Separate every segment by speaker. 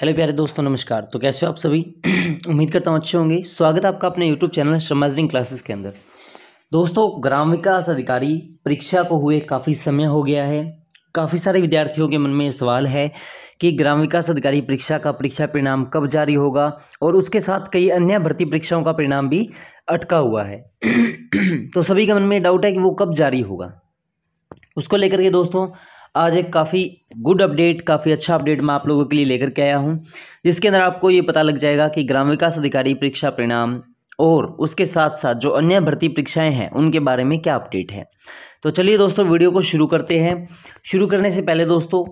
Speaker 1: hello प्यारे दोस्तों नमस्कार तो कैसे हो आप सभी उम्मीद करता हूँ अच्छे होंगे स्वागत है आपका अपने यूट्यूब चैनल श्रमाजरिंग क्लासेस के अंदर दोस्तों ग्राम विकास अधिकारी परीक्षा को हुए काफ़ी समय हो गया है काफ़ी सारे विद्यार्थियों के मन में सवाल है कि ग्राम विकास अधिकारी परीक्षा का परीक्षा परिणाम कब जारी होगा और उसके साथ कई अन्य भर्ती परीक्षाओं का परिणाम भी अटका हुआ है तो सभी के मन में डाउट है कि वो कब जारी होगा उसको लेकर के दोस्तों आज एक काफ़ी गुड अपडेट काफ़ी अच्छा अपडेट मैं आप लोगों के लिए लेकर के आया हूँ जिसके अंदर आपको ये पता लग जाएगा कि ग्राम विकास अधिकारी परीक्षा परिणाम और उसके साथ साथ जो अन्य भर्ती परीक्षाएं हैं उनके बारे में क्या अपडेट है तो चलिए दोस्तों वीडियो को शुरू करते हैं शुरू करने से पहले दोस्तों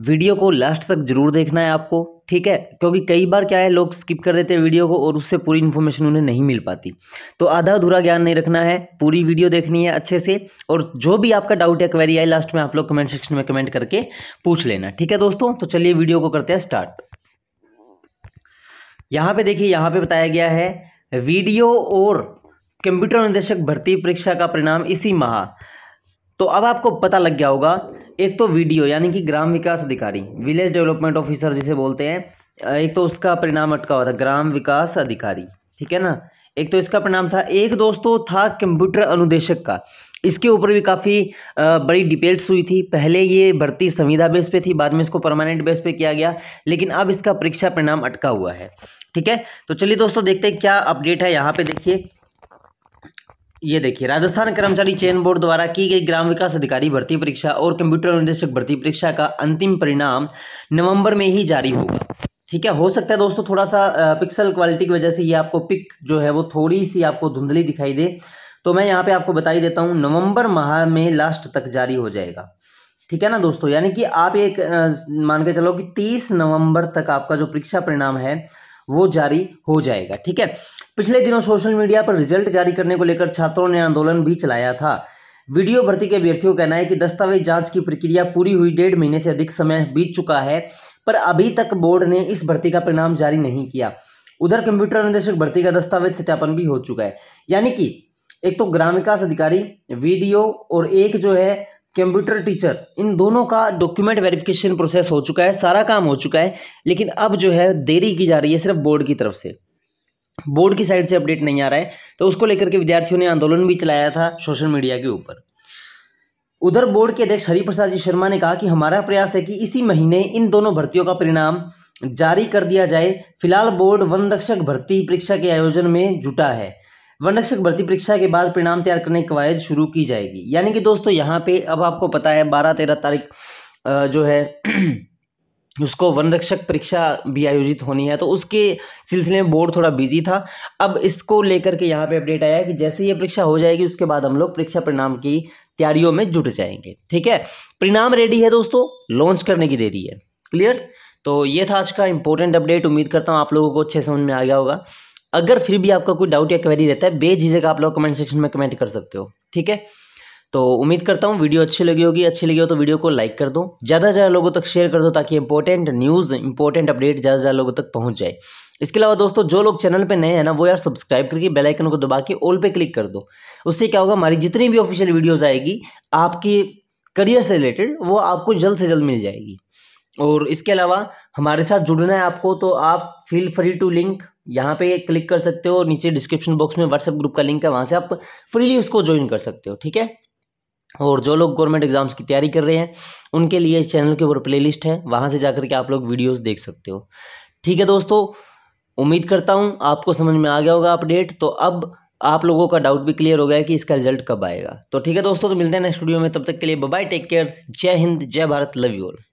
Speaker 1: वीडियो को लास्ट तक जरूर देखना है आपको ठीक है क्योंकि कई बार क्या है लोग स्किप कर देते हैं वीडियो को और उससे पूरी इन्फॉर्मेशन उन्हें नहीं मिल पाती तो आधा अधूरा ज्ञान नहीं रखना है पूरी वीडियो देखनी है अच्छे से और जो भी आपका डाउट या क्वेरी आए लास्ट में आप लोग कमेंट सेक्शन में कमेंट करके पूछ लेना ठीक है दोस्तों तो चलिए वीडियो को करते हैं स्टार्ट यहाँ पे देखिए यहाँ पे बताया गया है वीडियो और कंप्यूटर निदेशक भर्ती परीक्षा का परिणाम इसी माह तो अब आपको पता लग गया होगा एक तो वीडियो यानी कि ग्राम विकास अधिकारी विलेज डेवलपमेंट ऑफिसर जिसे बोलते हैं एक तो उसका परिणाम अटका हुआ था ग्राम विकास अधिकारी ठीक है ना एक तो इसका परिणाम था एक दोस्तों था कंप्यूटर अनुदेशक का इसके ऊपर भी काफ़ी बड़ी डिबेट्स हुई थी पहले ये भर्ती संविधा बेस पे थी बाद में इसको परमानेंट बेस पे किया गया लेकिन अब इसका परीक्षा परिणाम अटका हुआ है ठीक है तो चलिए दोस्तों देखते हैं क्या अपडेट है यहाँ पे देखिए ये देखिए राजस्थान कर्मचारी चयन बोर्ड द्वारा की गई ग्राम विकास अधिकारी भर्ती परीक्षा और कंप्यूटर निदेशक भर्ती परीक्षा का अंतिम परिणाम नवंबर में ही जारी होगा ठीक है हो सकता है दोस्तों थोड़ा सा पिक्सल क्वालिटी की वजह से ये आपको पिक जो है वो थोड़ी सी आपको धुंधली दिखाई दे तो मैं यहाँ पे आपको बता ही देता हूँ नवंबर माह में लास्ट तक जारी हो जाएगा ठीक है ना दोस्तों यानी कि आप एक मान के चलो कि तीस नवंबर तक आपका जो परीक्षा परिणाम है वो जारी हो जाएगा ठीक है पिछले दिनों सोशल मीडिया पर रिजल्ट जारी करने को लेकर छात्रों ने आंदोलन भी चलाया था वीडियो भर्ती के अभ्यर्थियों का कहना है कि दस्तावेज जांच की प्रक्रिया पूरी हुई डेढ़ महीने से अधिक समय बीत चुका है पर अभी तक बोर्ड ने इस भर्ती का परिणाम जारी नहीं किया उधर कंप्यूटर निदेशक भर्ती का दस्तावेज सत्यापन भी हो चुका है यानी कि एक तो ग्राम विकास अधिकारी वीडियो और एक जो है कंप्यूटर टीचर इन दोनों का डॉक्यूमेंट वेरिफिकेशन प्रोसेस हो चुका है सारा काम हो चुका है लेकिन अब जो है देरी की जा रही है सिर्फ बोर्ड की तरफ से बोर्ड की साइड से अपडेट नहीं आ रहा है तो उसको लेकर के विद्यार्थियों ने आंदोलन भी चलाया था सोशल मीडिया के ऊपर उधर बोर्ड के अध्यक्ष हरिप्रसाद जी शर्मा ने कहा कि हमारा प्रयास है कि इसी महीने इन दोनों भर्तियों का परिणाम जारी कर दिया जाए फिलहाल बोर्ड वन रक्षक भर्ती परीक्षा के आयोजन में जुटा है वन रक्षक भर्ती परीक्षा के बाद परिणाम तैयार करने की कवायद शुरू की जाएगी यानी कि दोस्तों यहाँ पे अब आपको पता है बारह तेरह तारीख जो है उसको वन रक्षक परीक्षा भी आयोजित होनी है तो उसके सिलसिले में बोर्ड थोड़ा बिजी था अब इसको लेकर के यहाँ पे अपडेट आया कि जैसे ये परीक्षा हो जाएगी उसके बाद हम लोग परीक्षा परिणाम की तैयारियों में जुट जाएंगे ठीक है परिणाम रेडी है दोस्तों लॉन्च करने की देरी है क्लियर तो ये था आज का इंपॉर्टेंट अपडेट उम्मीद करता हूँ आप लोगों को अच्छे समझ में आ गया होगा अगर फिर भी आपका कोई डाउट या क्वेरी रहता है बेझिझक आप लोग कमेंट सेक्शन में कमेंट कर सकते हो ठीक है तो उम्मीद करता हूँ वीडियो अच्छी लगी होगी अच्छी लगी हो तो वीडियो को लाइक कर दो ज़्यादा से ज़्यादा लोगों तक शेयर कर दो ताकि इंपॉर्टेंट न्यूज़ इंपॉर्टेंट अपडेट ज़्यादा से ज़्यादा लोगों तक पहुँच जाए इसके अलावा दोस्तों जो लोग चैनल पे नए हैं ना वो यार सब्सक्राइब करके बेल आइकन को दबा के ऑल पे क्लिक कर दो उससे क्या होगा हमारी जितनी भी ऑफिशियल वीडियोज़ आएगी आपकी करियर से रिलेटेड वो आपको जल्द से जल्द मिल जाएगी और इसके अलावा हमारे साथ जुड़ना है आपको तो आप फील फ्री टू लिंक यहाँ पे क्लिक कर सकते हो नीचे डिस्क्रिप्शन बॉक्स में व्हाट्सएप ग्रुप का लिंक है वहाँ से आप फ्रीली उसको ज्वाइन कर सकते हो ठीक है और जो लोग गवर्नमेंट एग्ज़ाम्स की तैयारी कर रहे हैं उनके लिए चैनल के ऊपर प्लेलिस्ट है वहाँ से जाकर के आप लोग वीडियोस देख सकते हो ठीक है दोस्तों उम्मीद करता हूँ आपको समझ में आ गया होगा अपडेट तो अब आप लोगों का डाउट भी क्लियर हो गया कि इसका रिजल्ट कब आएगा तो ठीक है दोस्तों तो मिलते हैं नेक्स्ट वीडियो में तब तक के लिए बाय टेक केयर जय हिंद जय भारत लव यू ऑल